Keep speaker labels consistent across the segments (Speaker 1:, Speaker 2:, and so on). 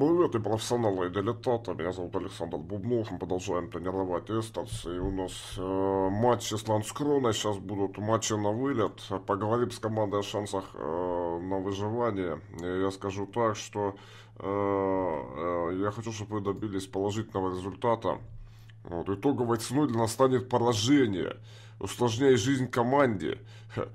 Speaker 1: Привет и профессионалы и дилетаты, меня зовут Александр Бубнов, мы продолжаем тренировать эстетс, и у нас э, матчи с Ланскроной, а сейчас будут матчи на вылет, поговорим с командой о шансах э, на выживание, и я скажу так, что э, э, я хочу, чтобы вы добились положительного результата, вот, итоговой ценой для нас станет поражение, усложняя жизнь команде, э,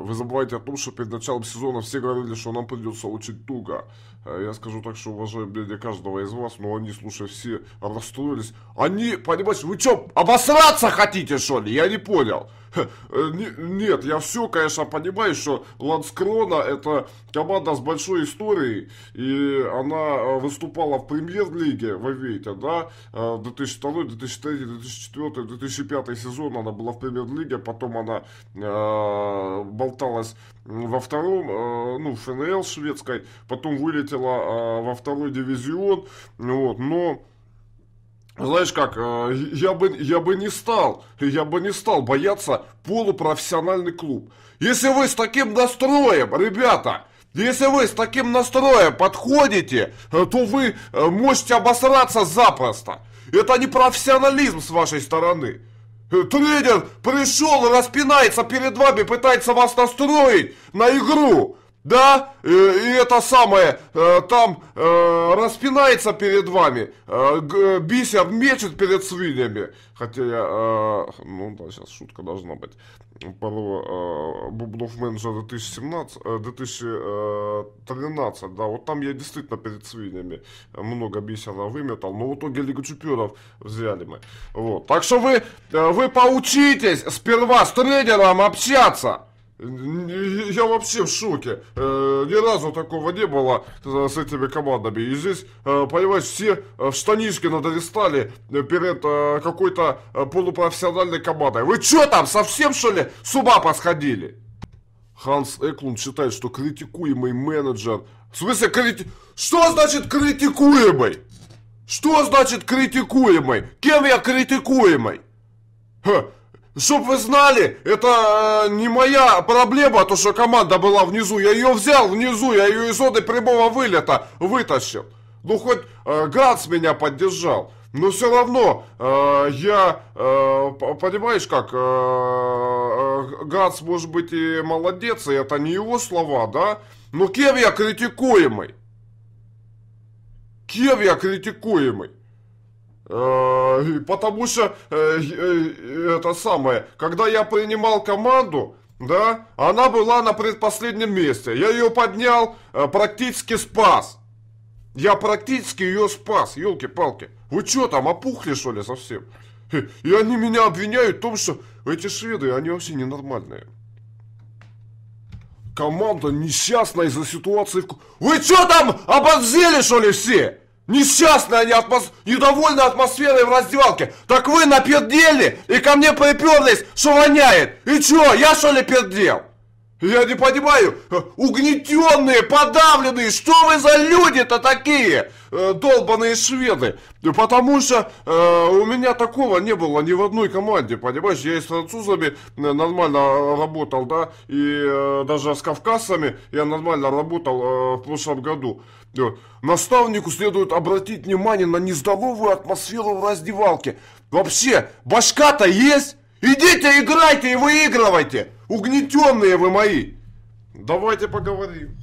Speaker 1: вы забываете о том, что перед началом сезона все говорили, что нам придется очень туго. Э, я скажу так, что уважаю мнение каждого из вас, но они, слушай, все расстроились. Они, понимаешь, вы что, обосраться хотите, что ли? Я не понял. Э, нет, я все, конечно, понимаю, что Ланскрона это команда с большой историей, и она э, выступала в премьер-лиге, вы видите, да, 2002, 2003, 2004, 2005 сезон она была в премьер-лиге, потом она болталась во втором, э, ну, ФНЛ шведской, потом вылетела э, во второй дивизион, вот, но... Знаешь как, э, я бы, я бы не стал, я бы не стал бояться полупрофессиональный клуб. Если вы с таким настроем, ребята, если вы с таким настроем подходите, то вы можете обосраться запросто. Это не профессионализм с вашей стороны. Э, Тренер пришел, распинается перед вами, пытается вас настроить на игру. Да, э, и, это самое, э, там э, распинается перед вами, э, бисер мечет перед свиньями. Хотя я, ну да, сейчас шутка должна быть. Порва э, Бубнов менеджера 2017, э, 2013, да, вот там я действительно перед свиньями много бисера выметал, но в итоге Лигу Чемпионов взяли мы. Вот, так что вы, вы поучитесь сперва с тренером общаться. Я вообще в шоке. Э, ни разу такого не было с этими командами. И здесь, э, понимаешь, все э, в штанишки надористали перед какой-то полупрофессиональной командой. Вы что там, совсем что ли с ума посходили? Ханс Эклунд считает, что критикуемый менеджер... В смысле, крити... что значит критикуемый? Что значит критикуемый? Кем я критикуемый? Ха, Чтоб вы знали, это э, не моя проблема, то что команда была внизу. Я ее взял внизу, я ее из зоны прямого вылета вытащил. Ну хоть э, Гац меня поддержал. Но все равно э, я, э, понимаешь как, э, э, Гац может быть и молодец, и это не его слова, да? Но кем я критикуемый? Кем я критикуемый? Э, потому что э, э, это самое, когда я принимал команду, да, она была на предпоследнем месте. Я ее поднял, практически спас. Я практически ее спас, елки-палки. Вы что там, опухли что ли совсем? И они меня обвиняют в том, что эти шведы, они вообще ненормальные. Команда несчастная из-за ситуации в... Вы что там, обозели что ли все? Несчастная, не атмос... недовольная атмосферой в раздевалке. Так вы напердели и ко мне приперлись, что воняет. И чё, я что ли пердел? Я не понимаю, э, угнетенные, подавленные, что вы за люди-то такие, э, долбаные шведы? Потому что э, у меня такого не было ни в одной команде, понимаешь? Я и с французами э, нормально работал, да, и э, даже с кавказцами я нормально работал э, в прошлом году. Наставнику следует обратить внимание на нездоровую атмосферу в раздевалке. Вообще, башка-то есть? Идите, играйте и выигрывайте! Угнетенные вы мои! Давайте поговорим.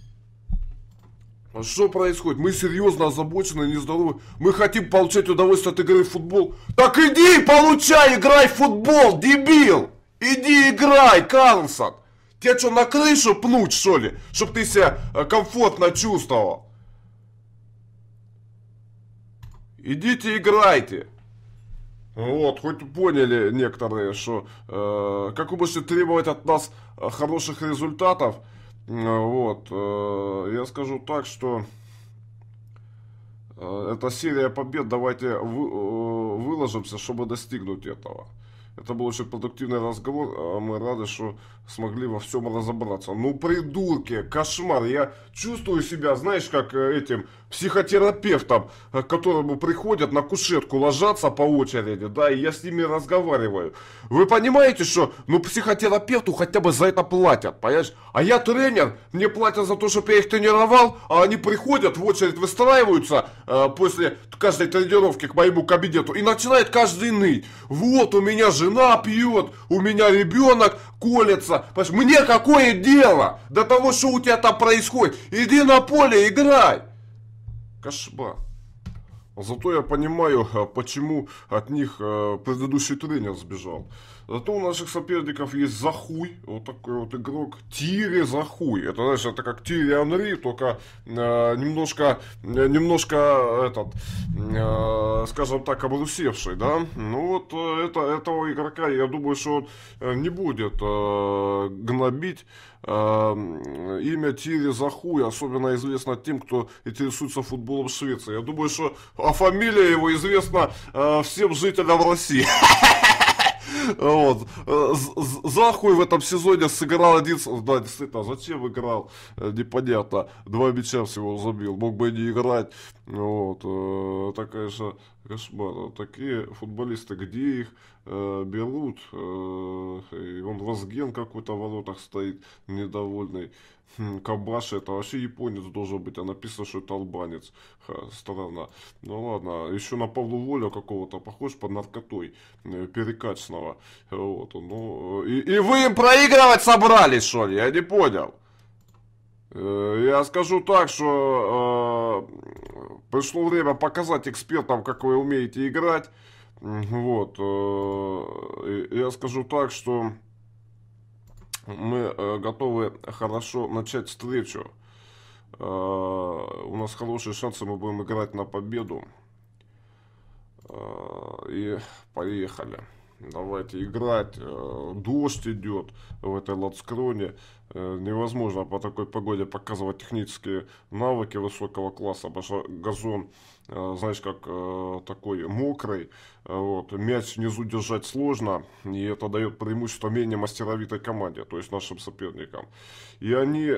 Speaker 1: А что происходит? Мы серьезно озабочены, нездоровы. Мы хотим получать удовольствие от игры в футбол. Так иди получай, играй в футбол, дебил! Иди играй, Карлсон! Тебя что, на крышу пнуть, что ли? Чтоб ты себя э, комфортно чувствовал. Идите играйте. Вот, хоть поняли некоторые, что э, как вы можете требовать от нас э, хороших результатов, э, вот, э, я скажу так, что э, эта серия побед, давайте вы, э, выложимся, чтобы достигнуть этого. Это был очень продуктивный разговор, а мы рады, что смогли во всем разобраться. Ну, придурки, кошмар. Я чувствую себя, знаешь, как э, этим психотерапевтом, э, к которому приходят на кушетку, ложатся по очереди, да, и я с ними разговариваю. Вы понимаете, что, ну, психотерапевту хотя бы за это платят, понимаешь? А я тренер, мне платят за то, чтобы я их тренировал, а они приходят, в очередь выстраиваются э, после каждой тренировки к моему кабинету и начинает каждый ныть. Вот, у меня жена пьет, у меня ребенок, колется. мне какое дело до того, что у тебя там происходит? Иди на поле, играй. Кошмар. Зато я понимаю, а, почему от них а, предыдущий тренер сбежал. Зато у наших соперников есть Захуй, вот такой вот игрок, Тири Захуй. Это, знаешь, это как Тири Анри, только э, немножко, немножко этот, э, скажем так, обрусевший, да. Ну вот э, это, этого игрока, я думаю, что он э, не будет э, гнобить имя Тири Захуй, особенно известно тем, кто интересуется футболом Швеции. Я думаю, что а фамилия его известна э, всем жителям России. Вот. Э, захуй в этом сезоне сыграл один... Да, действительно, зачем играл? Э, непонятно. Два мяча всего забил. Мог бы не играть. Вот. Э, это, конечно, кошмар. Такие футболисты, где их берут? и он Возген какой-то в воротах стоит недовольный. Хм, Кабаши, это вообще японец должен быть, а написано, что это албанец. Ха, страна. Ну ладно, еще на Павлу Воля какого-то похож под наркотой э, перекачанного. Вот, ну, э, и, и вы им проигрывать собрались, что ли? Я не понял. Э, я скажу так, что э, пришло время показать экспертам, как вы умеете играть. Вот. Э, я скажу так, что мы э, готовы хорошо начать встречу. Э, у нас хорошие шансы, мы будем играть на победу. Э, и поехали давайте играть, э, дождь идет в этой лацкроне, э, невозможно по такой погоде показывать технические навыки высокого класса, потому что газон, э, знаешь, как такой мокрый, вот, мяч внизу держать сложно, и это дает преимущество менее мастеровитой команде, то есть нашим соперникам. И они,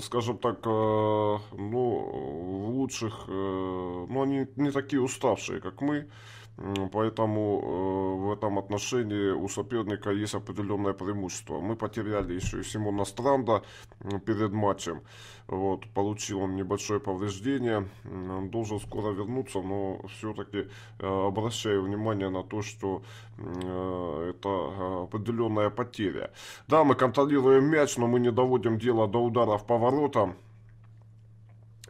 Speaker 1: скажем так, ну, в лучших, ну, они не такие уставшие, как мы, Поэтому э, в этом отношении у соперника есть определенное преимущество. Мы потеряли еще и Симона Страда перед матчем. Вот, получил он небольшое повреждение. Он должен скоро вернуться, но все-таки э, обращаю внимание на то, что э, это определенная потеря. Да, мы контролируем мяч, но мы не доводим дело до удара в воротам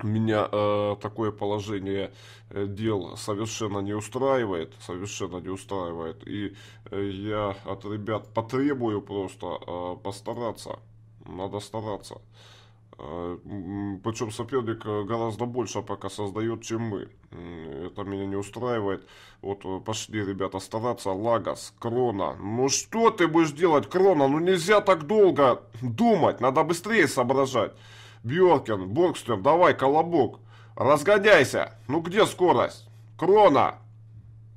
Speaker 1: меня э, такое положение э, дел совершенно не устраивает, совершенно не устраивает, и э, я от ребят потребую просто э, постараться, надо стараться. Э, причем соперник э, гораздо больше пока создает, чем мы. Это меня не устраивает. Вот э, пошли ребята стараться. Лагос, Крона. Ну что ты будешь делать, Крона? Ну нельзя так долго думать. Надо быстрее соображать. Бьоркин, Бокстер, давай, Колобок! Разгоняйся! Ну где скорость? Крона!»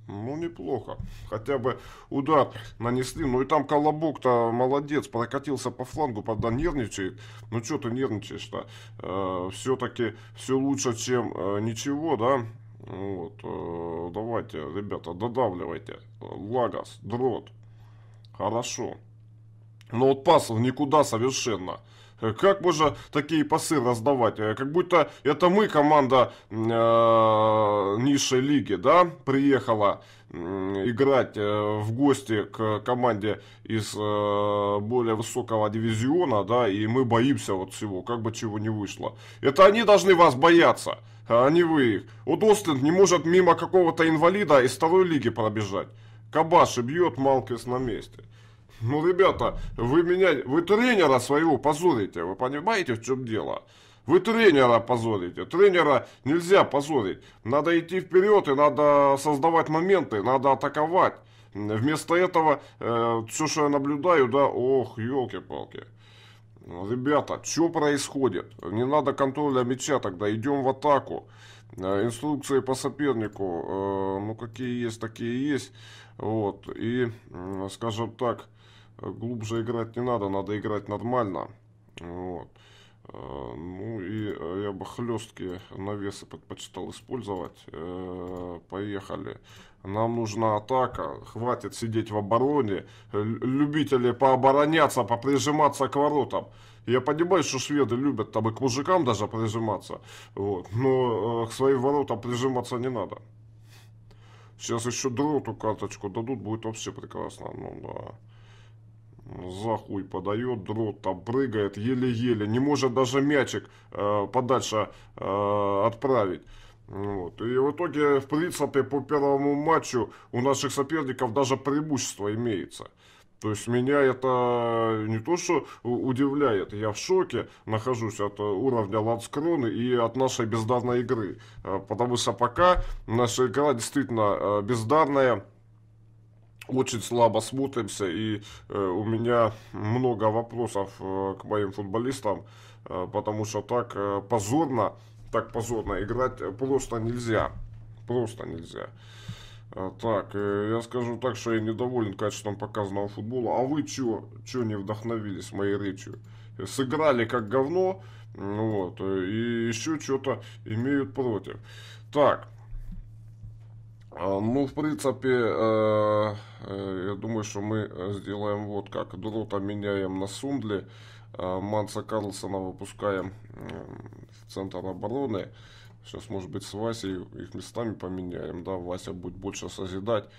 Speaker 1: Ну, неплохо. Хотя бы удар нанесли. Ну и там Колобок-то молодец, прокатился по флангу, правда, нервничает. Ну, что ты нервничаешь-то? Э, Все-таки все лучше, чем э, ничего, да? Вот, э, давайте, ребята, додавливайте. Лагас, дрот. Хорошо. Но вот пасов никуда совершенно. Э, как можно такие пасы раздавать? Э, как будто это мы, команда э, низшей лиги, да, приехала играть э, в гости к команде из более высокого дивизиона, да, и мы боимся вот всего, как бы чего не вышло. Это они должны вас бояться, а не вы их. Вот Остин не может мимо какого-то инвалида из второй лиги пробежать. Кабаши бьет, Малкис на месте. Ну, ребята, вы меня, вы тренера своего позорите, вы понимаете, в чем дело? Вы тренера позорите. Тренера нельзя позорить. Надо идти вперед и надо создавать моменты, надо атаковать. Вместо этого, э, все, что я наблюдаю, да, ох, елки-палки. Ребята, что происходит? Не надо контроля мяча тогда, идем в атаку. Э, инструкции по сопернику, э, ну какие есть, такие есть. Вот, и, скажем так, глубже играть не надо, надо играть нормально. Вот. Э, ну и э, я бы хлесткие навесы предпочитал использовать. Э, поехали. Нам нужна атака. Хватит сидеть в обороне. Любители пообороняться, поприжиматься к воротам. Я понимаю, что шведы любят там и к мужикам даже прижиматься. Вот. Но к своим воротам прижиматься не надо. Сейчас еще дроту карточку дадут, будет вообще прекрасно. Ну да за хуй подает, дрот там прыгает, еле-еле, не может даже мячик э, подальше э, отправить. Вот. И в итоге, в принципе, по первому матчу у наших соперников даже преимущество имеется. То есть меня это не то что удивляет, я в шоке нахожусь от уровня Ланскроны и от нашей бездарной игры. Э, потому что пока наша игра действительно э, бездарная, очень слабо смотримся, и э, у меня много вопросов э, к моим футболистам, э, потому что так э, позорно, так позорно играть просто нельзя, просто нельзя. Э, так, э, я скажу так, что я недоволен качеством показанного футбола. А вы чё, чё не вдохновились моей речью? Сыграли как говно, вот, э, и еще что-то имеют против. Так, а, ну, в принципе, э, э, я думаю, что мы э, сделаем вот как. Дрота меняем на Сундли, Манса Карлсона выпускаем в центр обороны. Сейчас, может быть, с Васей их местами поменяем. Да, Вася будет больше созидать.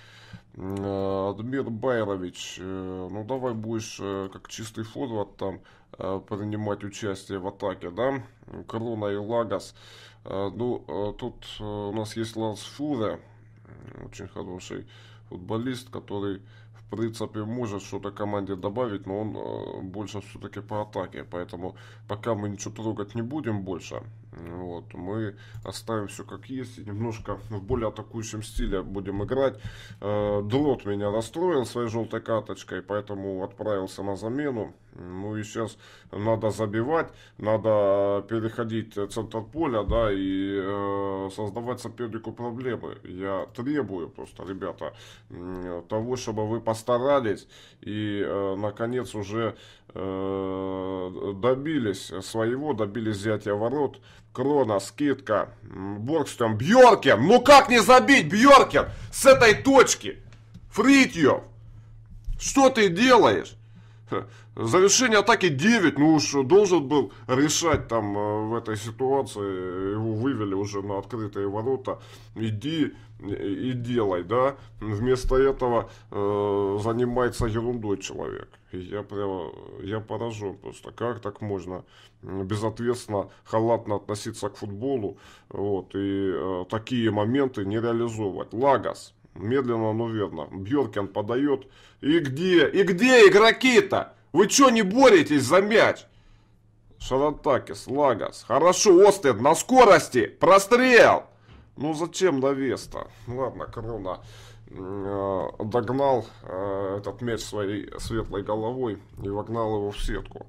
Speaker 1: Адмир Байрович, ну давай будешь как чистый форвард там принимать участие в атаке, да? Корона и Лагас. Ну, тут у нас есть Ланс Фуре, очень хороший футболист, который в принципе, может что-то команде добавить, но он э, больше все-таки по атаке. Поэтому пока мы ничего трогать не будем больше, вот, мы оставим все как есть и немножко в более атакующем стиле будем играть. Э, Дрот меня расстроил своей желтой карточкой, поэтому отправился на замену. Ну и сейчас надо забивать, надо переходить центр поля, да, и э, создавать сопернику проблемы. Я требую просто, ребята, того, чтобы вы постарались и, э, наконец, уже э, добились своего, добились взятия ворот. Крона, скидка, Боргстрем, Бьоркин! Ну как не забить Бьоркин с этой точки? Фритьев! Что ты делаешь? Завершение атаки 9, ну уж должен был решать там э, в этой ситуации, его вывели уже на открытые ворота, иди и делай, да, вместо этого э, занимается ерундой человек. Я прямо, я поражен просто, как так можно безответственно, халатно относиться к футболу, вот, и э, такие моменты не реализовывать. Лагас, медленно, но верно, Бьоркин подает, и где, и где игроки-то? Вы что не боретесь за мяч? Шарантакис, Лагас. Хорошо, Остед, на скорости. Прострел. Ну зачем навес-то? Ладно, Крона э, догнал э, этот мяч своей светлой головой и вогнал его в сетку.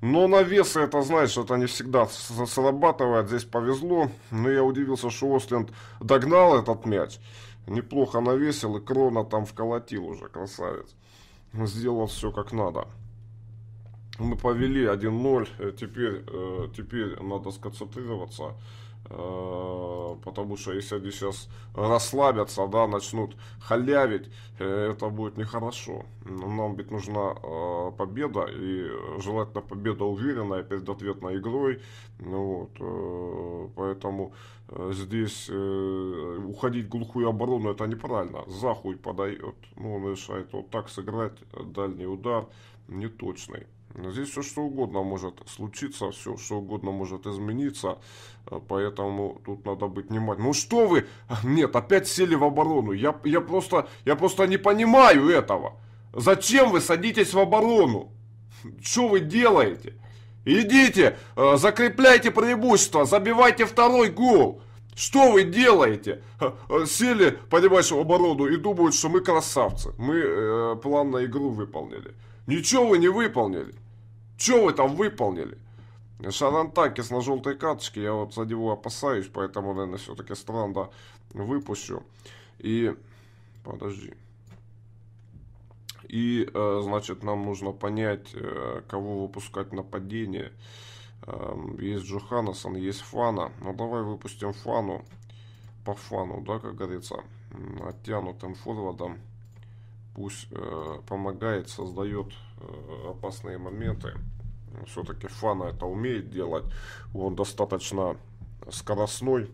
Speaker 1: Но навесы, это значит, это не всегда срабатывает. Здесь повезло. Но я удивился, что Остленд догнал этот мяч. Неплохо навесил и Крона там вколотил уже, красавец. Сделал все как надо мы повели 1-0, э, теперь, э, теперь надо сконцентрироваться, э, потому что если они сейчас расслабятся, да, начнут халявить, это будет нехорошо. Нам ведь нужна победа, и желательно победа уверенная перед ответной игрой, ну вот, поэтому здесь уходить в глухую оборону, это неправильно, захуй подает, ну, он решает вот так сыграть, дальний удар, неточный. Ну, здесь все что угодно может случиться, все что угодно может измениться, э, поэтому тут надо быть внимательным. Ну что вы? Нет, опять сели в оборону. Я, я, просто, я просто не понимаю этого. Зачем вы садитесь в оборону? Что вы делаете? Идите, э, закрепляйте преимущество, забивайте второй гол. Что вы делаете? Э, сели, понимаешь, в оборону и думают, что мы красавцы. Мы э, план на игру выполнили. Ничего вы не выполнили. Что вы там выполнили? Шарантакис на желтой карточке, я вот за него опасаюсь, поэтому, наверное, все-таки Странда выпущу. И, подожди. И, э, значит, нам нужно понять, э, кого выпускать в нападение. Эм, есть Джоханнесон, есть Фана. Ну, давай выпустим Фану. По Фану, да, как говорится, оттянутым форвардом пусть э, помогает, создает э, опасные моменты. Все-таки Фана это умеет делать. Он достаточно скоростной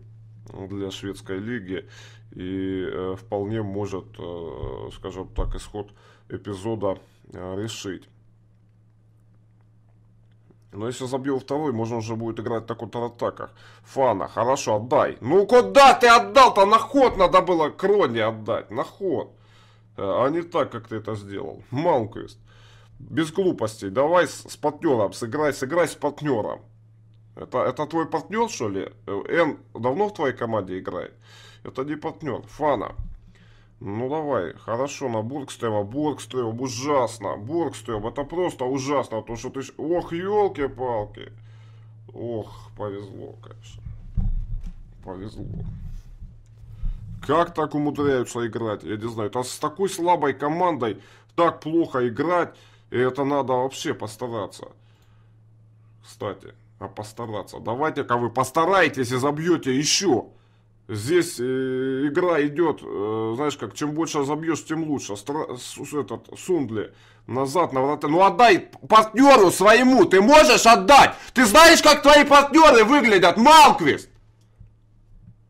Speaker 1: для шведской лиги и э, вполне может, э, скажем так, исход эпизода э, решить. Но если забил второй, можно уже будет играть так на контратаках. Фана, хорошо, отдай. Ну куда ты отдал-то? На ход надо было кроне отдать. На ход. А, а не так, как ты это сделал. Малквест. Без глупостей. Давай с, с партнером сыграй, сыграй с партнером. Это, это твой партнер, что ли? Э, Н давно в твоей команде играет? Это не партнер. Фана. Ну давай, хорошо, на Бургстрема, Бургстрем, ужасно, Бургстрем, это просто ужасно, то что ты... Ох, елки-палки, ох, повезло, конечно, повезло. Как так умудряются играть? Я не знаю. А с такой слабой командой так плохо играть, и это надо вообще постараться. Кстати, а постараться. Давайте-ка вы постарайтесь и забьете еще. Здесь э, игра идет, э, знаешь как, чем больше забьешь, тем лучше. Стра с, этот, Сундли назад на врата. Ну отдай партнеру своему, ты можешь отдать. Ты знаешь, как твои партнеры выглядят, Малквист?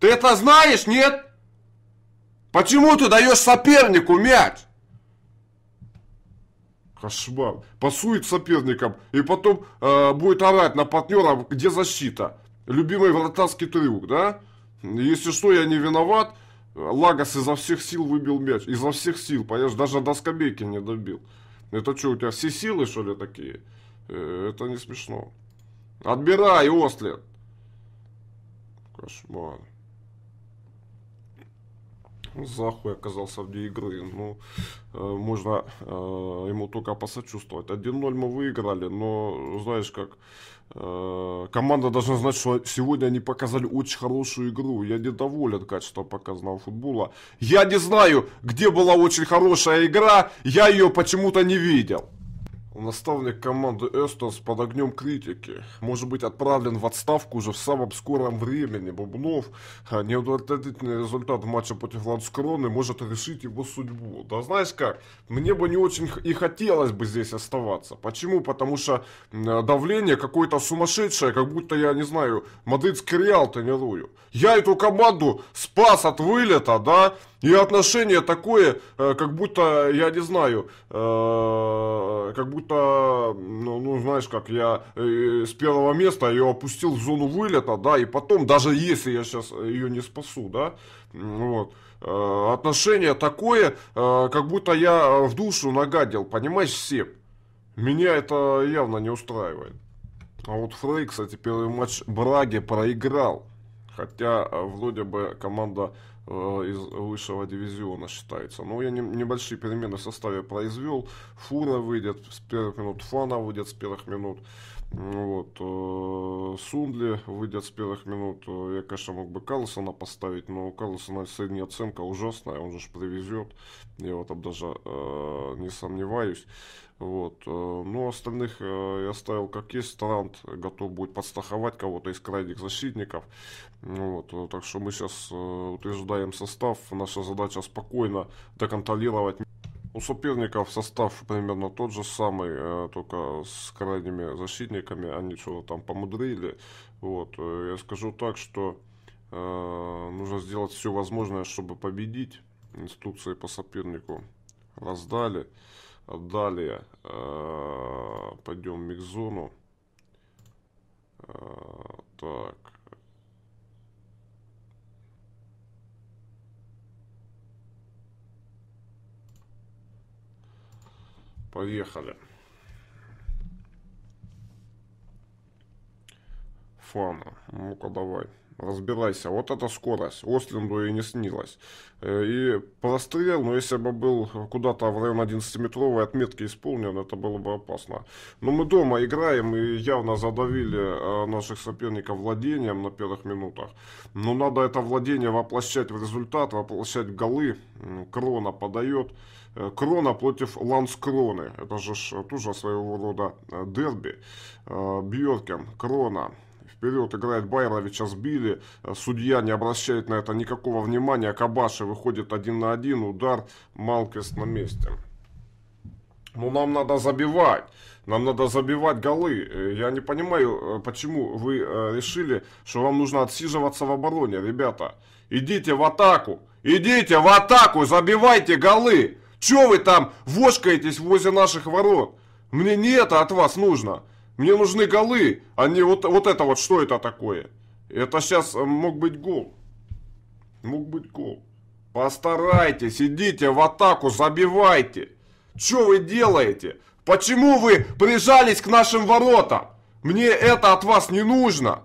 Speaker 1: Ты это знаешь, нет? Почему ты даешь сопернику мяч? Кошмар. Пасует соперником и потом э, будет орать на партнера, где защита. Любимый вратарский трюк, да? Если что, я не виноват. Лагос изо всех сил выбил мяч. Изо всех сил, понимаешь, даже до скамейки не добил. Это что, у тебя все силы, что ли, такие? Э, это не смешно. Отбирай, Ослет. Кошмар захуй оказался вне игры. Ну, э, можно э, ему только посочувствовать. 1-0 мы выиграли, но, знаешь, как э, команда должна знать, что сегодня они показали очень хорошую игру. Я недоволен качеством показанного футбола. Я не знаю, где была очень хорошая игра, я ее почему-то не видел. Наставник команды Эстонс под огнем критики. Может быть отправлен в отставку уже в самом скором времени. Бубнов, а, неудовлетворительный результат матча против Ланскроны может решить его судьбу. Да знаешь как, мне бы не очень и хотелось бы здесь оставаться. Почему? Потому что давление какое-то сумасшедшее, как будто я, не знаю, мадридский Реал тренирую. Я эту команду спас от вылета, да? И отношение такое, э, как будто, я не знаю, э, как будто, ну, ну знаешь, как я э, с первого места ее опустил в зону вылета, да, и потом, даже если я сейчас ее не спасу, да, вот, отношение такое, как будто я в душу нагадил, понимаешь, все Меня это явно не устраивает. А вот Фрей, кстати, первый матч Браги проиграл. Хотя вроде бы команда Э, из высшего дивизиона считается. Но ну, я не, небольшие перемены в составе произвел. Фура выйдет с первых минут, Фана выйдет с первых минут. Вот. Э, Сундли выйдет с первых минут. Э, я, конечно, мог бы Карлсона поставить, но у Карлсона средняя оценка ужасная, он же привезет. Я вот там даже э, не сомневаюсь. Вот. Э, Но ну, остальных э, я оставил как есть. Тарант готов будет подстраховать кого-то из крайних защитников. Вот. Э, так что мы сейчас утверждаем состав. Наша задача спокойно доконтролировать у соперников состав примерно тот же самый, только с крайними защитниками. Они что-то там помудрили. Вот. Я скажу так, что нужно сделать все возможное, чтобы победить. Инструкции по сопернику раздали. Далее э, пойдем в микзону. Э, так. Поехали. Фана. Ну-ка давай разбирайся. Вот это скорость. Ослинду и не снилось. Э, и прострел, но если бы был куда-то в район 11-метровой отметки исполнен, это было бы опасно. Но мы дома играем и явно задавили э, наших соперников владением на первых минутах. Но надо это владение воплощать в результат, воплощать в голы. Крона подает. Э, Крона против Ланскроны. Это же тоже своего рода дерби. Бьоркен, Крона вперед, играет Байровича, а сбили, э, судья не обращает на это никакого внимания, Кабаши выходит один на один, удар, Малкес на месте. Ну, нам надо забивать. Нам надо забивать голы. Э, я не понимаю, э, почему вы решили, что вам нужно отсиживаться в обороне, ребята. Идите в атаку. Идите в атаку, забивайте голы. Чего вы там вошкаетесь возле наших ворот? Мне не это от вас нужно. Мне нужны голы, а не вот, вот это вот, что это такое? Это сейчас э, мог быть гол. Мог быть гол. Постарайтесь, идите в атаку, забивайте. Что вы делаете? Почему вы прижались к нашим воротам? Мне это от вас не нужно.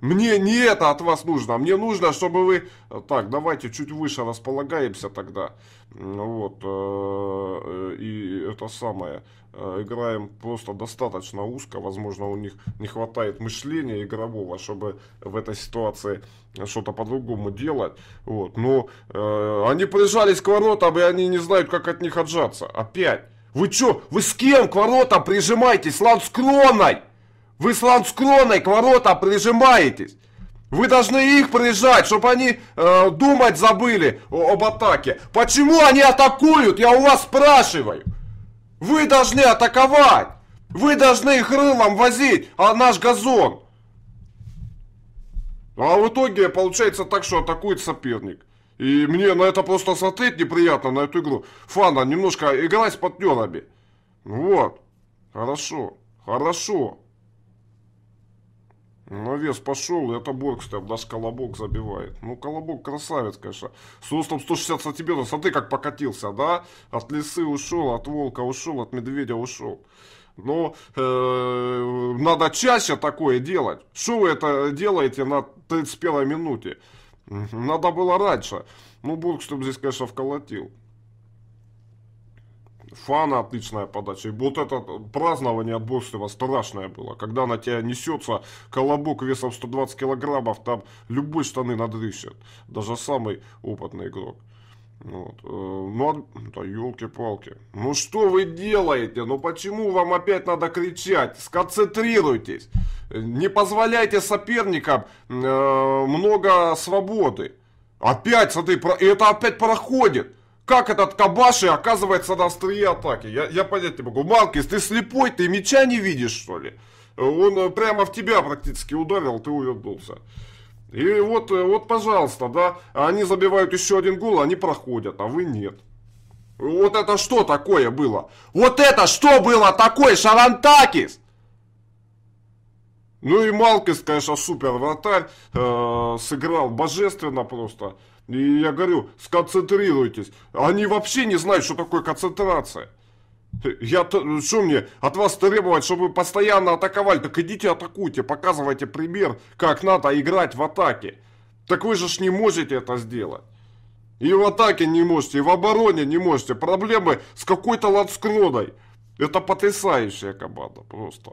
Speaker 1: Мне не это от вас нужно. Мне нужно, чтобы вы... Э, так, давайте чуть выше располагаемся тогда. Вот. Э, и это самое. Э, играем просто достаточно узко, возможно, у них не хватает мышления игрового, чтобы в этой ситуации что-то по-другому делать, вот, но э, они прижались к воротам, и они не знают, как от них отжаться, опять. Вы чё, вы с кем к воротам прижимаетесь, с ланскроной? Вы с ланскроной к воротам прижимаетесь? Вы должны их прижать, чтобы они э, думать забыли об атаке. Почему они атакуют? Я у вас спрашиваю. Вы должны атаковать! Вы должны их рылом возить, а наш газон! А в итоге получается так, что атакует соперник. И мне на это просто смотреть неприятно, на эту игру. Фана, немножко играй с партнерами. Вот. Хорошо. Хорошо. Но ну, вес пошел, и это Боргстер, даже Колобок забивает. Ну, Колобок красавец, конечно. С ростом 160 сантиметров, смотри, как покатился, да? От лисы ушел, от волка ушел, от медведя ушел. Но э, надо чаще такое делать. Что вы это делаете на 31 минуте? Надо было раньше. Ну, Бог, чтобы здесь, конечно, вколотил. Фана отличная подача. И вот это празднование отборства страшное было. Когда на тебя несется колобок весом 120 килограммов, там любой штаны надрыщет. Даже самый опытный игрок. Вот. Э, ну, а, да елки-палки. Ну что вы делаете? Ну почему вам опять надо кричать? Сконцентрируйтесь. Не позволяйте соперникам э, много свободы. Опять, смотри, про... это опять проходит. Как этот Кабаши оказывается на острие атаки? Я, я понять не могу. Малкис, ты слепой, ты меча не видишь, что ли? Он э, прямо в тебя практически ударил, ты увернулся. И вот, э, вот, пожалуйста, да, они забивают еще один гол, они проходят, а вы нет. Вот это что такое было? Вот это что было такое, Шарантакис? Ну и Малкис, конечно, супер вратарь, э, сыграл божественно просто. И я говорю, сконцентрируйтесь. Они вообще не знают, что такое концентрация. Я что мне от вас требовать, чтобы вы постоянно атаковали? Так идите атакуйте, показывайте пример, как надо играть в атаке. Так вы же ж не можете это сделать. И в атаке не можете, и в обороне не можете. Проблемы с какой-то лацкродой. Это потрясающая команда просто.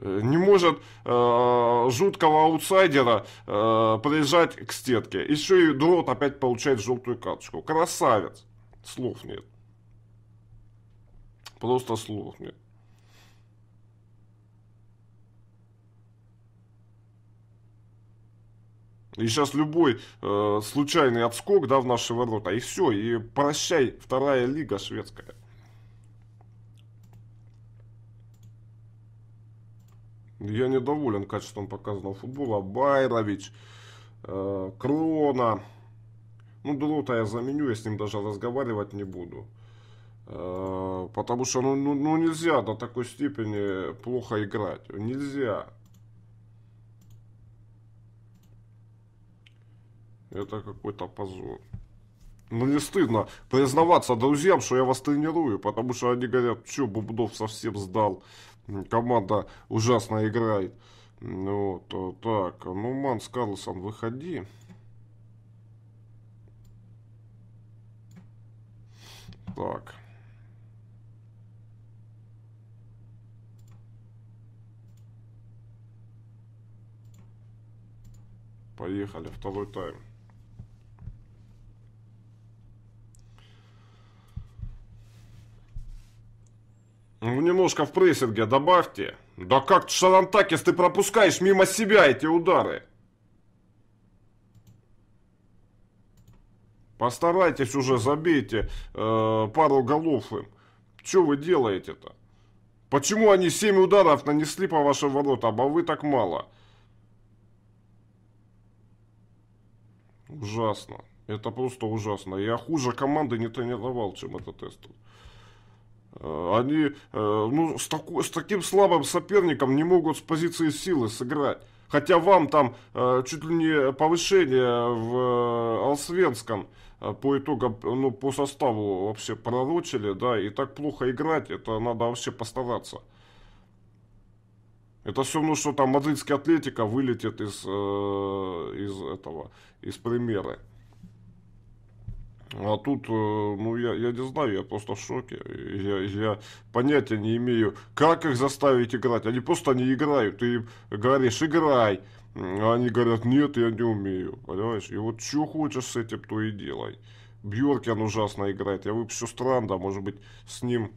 Speaker 1: Э, не может э, жуткого аутсайдера э, приезжать к стетке. Еще и дрот опять получает желтую карточку. Красавец. Слов нет. Просто слов нет. И сейчас любой э, случайный отскок, да, в наши ворота, и все, и прощай, вторая лига шведская. Я недоволен качеством показанного футбола. Байрович, э, Крона. Ну, Делота я заменю, я с ним даже разговаривать не буду. Э, потому что ну, ну, ну нельзя до такой степени плохо играть. Нельзя. Это какой-то позор. Ну не стыдно признаваться друзьям, что я вас тренирую, потому что они говорят, что Бубнов совсем сдал команда ужасно играет. Вот, э, так, ну, Манс Карлсон, выходи. Так. Поехали, второй тайм. Ну Немножко в прессинге добавьте. Да как ты, Шалантакис, ты пропускаешь мимо себя эти удары? Постарайтесь уже, забейте э, пару голов им. Что вы делаете-то? Почему они 7 ударов нанесли по вашим воротам, а вы так мало? Ужасно. Это просто ужасно. Я хуже команды не тренировал, чем этот тест. Э, они э, ну, с, таку, с таким слабым соперником не могут с позиции силы сыграть. Хотя вам там э, чуть ли не повышение в Алсвенском по итогам, ну, по составу вообще пророчили, да, и так плохо играть, это надо вообще постараться. Это все равно, что там мадридский Атлетика вылетит из, из этого, из примеры. А тут, э, ну, я, я не знаю, я просто в шоке. Я, я понятия не имею, как их заставить играть. Они просто не играют. Ты им говоришь, играй. А они говорят, нет, я не умею. Понимаешь? И вот что хочешь с этим, то и делай. Бьоркин ужасно играет. Я выпущу Странда, может быть, с ним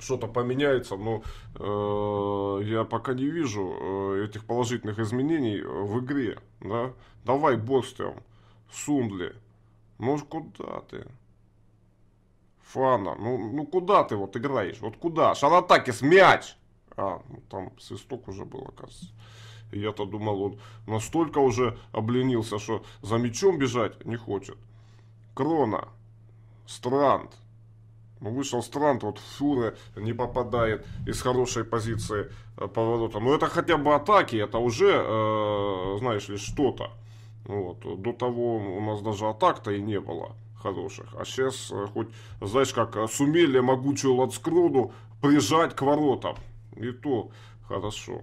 Speaker 1: что-то поменяется, но э, я пока не вижу э, этих положительных изменений в игре. Да? Давай Бостем, Сундли, ну куда ты? Фана, ну, ну куда ты вот играешь? Вот куда? Шаратакис, мяч! А, ну там свисток уже был, оказывается. Я-то думал, он настолько уже обленился, что за мячом бежать не хочет. Крона. Странт. Ну, вышел Странт, вот Фюре не попадает из хорошей позиции э, поворота. Но ну, это хотя бы атаки, это уже, э, знаешь ли, что-то. Вот. До того у нас даже атак-то и не было хороших. А сейчас э, хоть, знаешь, как э, сумели могучую лацкруду прижать к воротам. И то хорошо.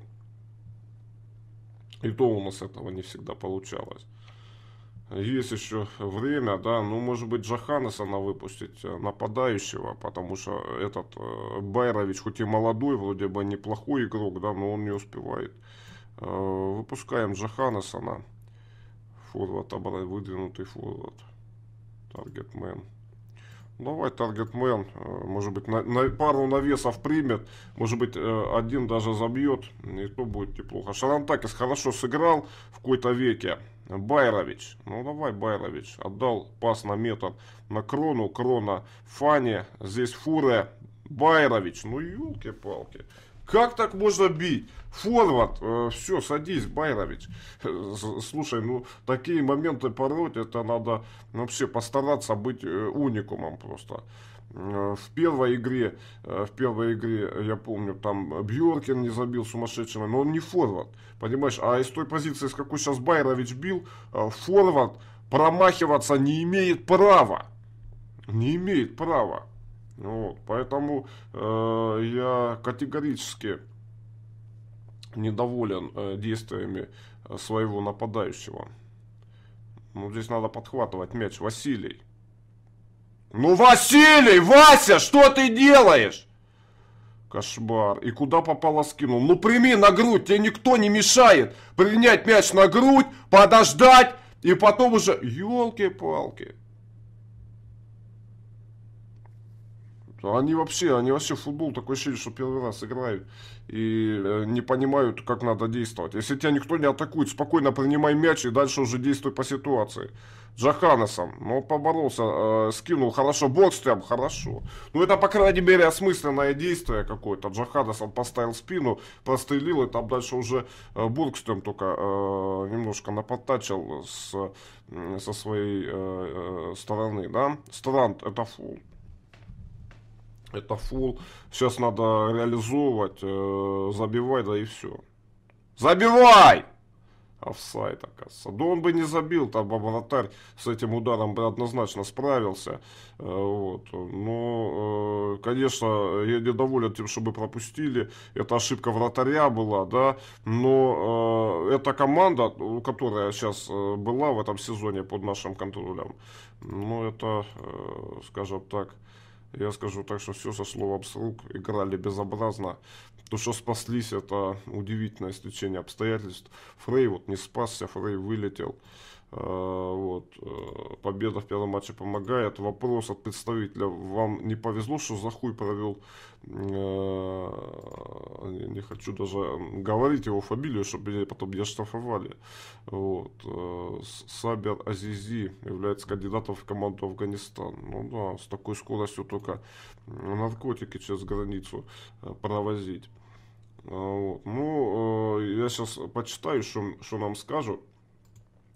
Speaker 1: И то у нас этого не всегда получалось. Есть еще время, да, ну, может быть, Джоханнесона выпустить, э, нападающего, потому что этот Байрович, хоть и молодой, вроде бы неплохой игрок, да, но он не успевает. Выпускаем Джоханнесона. Форвард, обра... выдвинутый форвард. Таргетмен. Давай таргетмен, э, может быть, на, на, пару навесов примет, может быть, э, один даже забьет, и то будет неплохо. Шарантакис хорошо сыграл в какой-то веке. Байрович, ну давай Байрович, отдал пас на метр на Крону, Крона, Фани, здесь Фуре, Байрович, ну елки-палки. Как так можно бить? Форвард, э, все, садись, Байрович. Слушай, ну, такие моменты пороть, это надо ну, вообще постараться быть э, уникумом просто. Э, в первой игре, э, в первой игре, я помню, там Бьоркин не забил сумасшедшего, но он не форвард, понимаешь? А из той позиции, с какой сейчас Байрович бил, э, форвард промахиваться не имеет права. Не имеет права. Вот, поэтому э, я категорически недоволен э, действиями э, своего нападающего. Ну, здесь надо подхватывать мяч. Василий. Ну, Василий! Вася, что ты делаешь? Кошмар. И куда попало скинул? Ну, прими на грудь, тебе никто не мешает принять мяч на грудь, подождать, и потом уже... Ёлки-палки. Ну, они вообще, они вообще футбол такой ощущение, что первый раз играют и э, не понимают, как надо действовать. Если тебя никто не атакует, спокойно принимай мяч и дальше уже действуй по ситуации. Джоханнесом, ну, поборолся, э, скинул, хорошо, Бокстрем хорошо. Ну, это, по крайней мере, осмысленное действие какое-то. Джоханнесом поставил спину, прострелил, и там дальше уже э, Бургстрем только э, немножко наподтачил с, со своей э, э, стороны, да. Странт, это фул это фул. Сейчас надо реализовывать, э, забивай, да и все. Забивай! офсайд, оказывается. Да он бы не забил, там Бабанатарь с этим ударом бы однозначно справился. Э, вот. Но, э, конечно, я недоволен тем, что мы пропустили. Это ошибка вратаря была, да. Но эта команда, которая сейчас была в этом сезоне под нашим контролем, ну, это, скажем так, я скажу так, что все сошло в обслуг, играли безобразно. То, что спаслись, это удивительное стечение обстоятельств. Фрей вот не спасся, Фрей вылетел. Э, вот. Э, победа в первом матче помогает. Вопрос от представителя. Вам не повезло, что за хуй провел? Э, не хочу даже говорить его фамилию, чтобы меня потом не оштрафовали. Вот. Сабер Азизи является кандидатом в команду Афганистан. Ну да, с такой скоростью только наркотики через границу провозить. Вот. Ну, я сейчас почитаю, что, что нам скажут.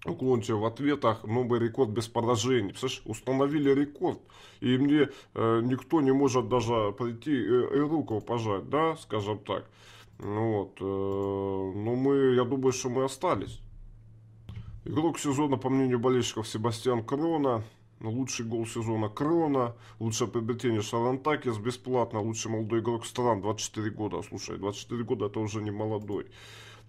Speaker 1: Уклончив в ответах новый рекорд без поражений. Слышь, установили рекорд, и мне э, никто не может даже прийти и, и руку пожать, да, скажем так. Ну вот, э, но мы, я думаю, что мы остались. Игрок сезона, по мнению болельщиков, Себастьян Крона. Лучший гол сезона Крона. Лучшее приобретение Шарантакис бесплатно. Лучший молодой игрок стран 24 года. Слушай, 24 года это уже не молодой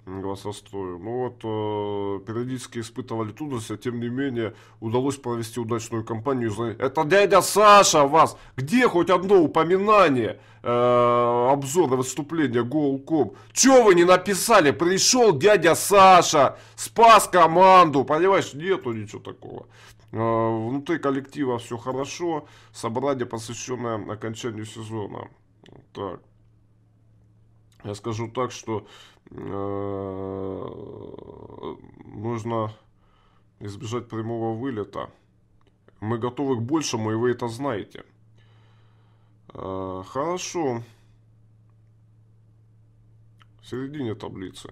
Speaker 1: голосострою. ну вот э, периодически испытывали трудности, а тем не менее удалось провести удачную кампанию. Это дядя Саша вас! Где хоть одно упоминание э, обзора выступления Голком? Чего вы не написали? Пришел дядя Саша, спас команду, понимаешь? Нету ничего такого. Э, внутри коллектива все хорошо, собрание, посвященное окончанию сезона. Так. Я скажу так, что Э, нужно избежать прямого вылета. Мы готовы к большему, и вы это знаете. Э, хорошо. В середине таблицы.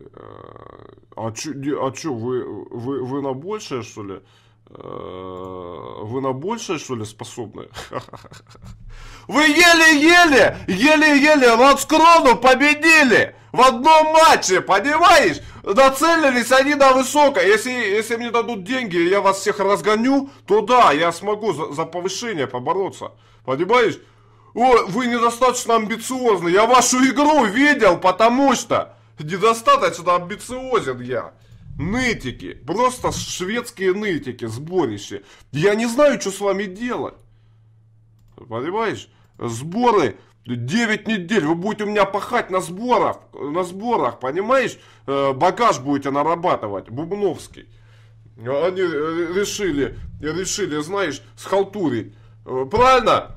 Speaker 1: Э, а чё, а чё вы, вы, вы на большее, что ли? Э, вы на большее, что ли, способны? Вы еле-еле, еле-еле Ланскрону победили в одном матче, понимаешь? Нацелились они на высокое. Если, если мне дадут деньги, я вас всех разгоню, то да, я смогу за, за повышение побороться. Понимаешь? О, вы недостаточно амбициозны. Я вашу игру видел, потому что недостаточно амбициозен я. Нытики, просто шведские нытики, сборище. Я не знаю, что с вами делать. Понимаешь? Сборы 9 недель, вы будете у меня пахать на сборах, на сборах, понимаешь? Э, багаж будете нарабатывать, Бубновский. Они э, решили, решили, знаешь, с схалтурить. Э, правильно?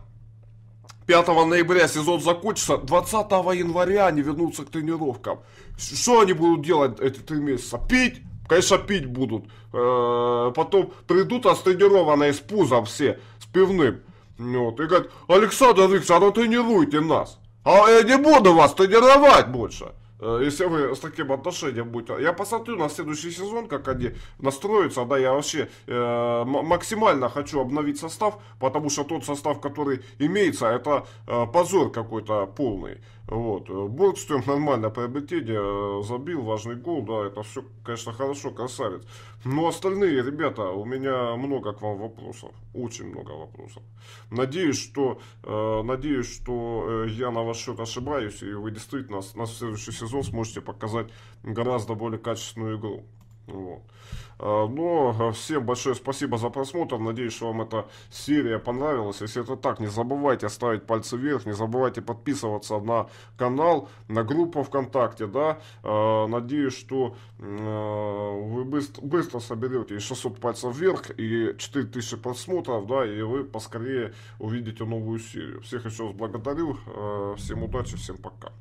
Speaker 1: 5 ноября сезон закончится, 20 января они вернутся к тренировкам. Что они будут делать эти три месяца? Пить? Конечно, пить будут. Э, потом придут остренированные с пузом все, с пивным. Вот, и говорят, Александр Викторович, а ну тренируйте нас. А я не буду вас тренировать больше. Э, если вы с таким отношением будете. Я посмотрю на следующий сезон, как они настроятся. Да, я вообще э, максимально хочу обновить состав, потому что тот состав, который имеется, это э, позор какой-то полный. Вот. Э, Боргстрюм нормально приобретение, э, забил важный гол, да, это все, конечно, хорошо, красавец. Но остальные, ребята, у меня много к вам вопросов, очень много вопросов. Надеюсь, что, э, надеюсь, что э, я на ваш счет ошибаюсь, и вы действительно на следующий сезон сможете показать гораздо более качественную игру. Вот. А, Но ну, а, всем большое спасибо за просмотр. Надеюсь, что вам эта серия понравилась. Если это так, не забывайте ставить пальцы вверх, не забывайте подписываться на канал, на группу ВКонтакте. Да? А, надеюсь, что вы быстро, быстро соберете 600 пальцев вверх и 4000 просмотров, да, и вы поскорее увидите новую серию. Всех еще раз благодарю. Всем удачи, всем пока.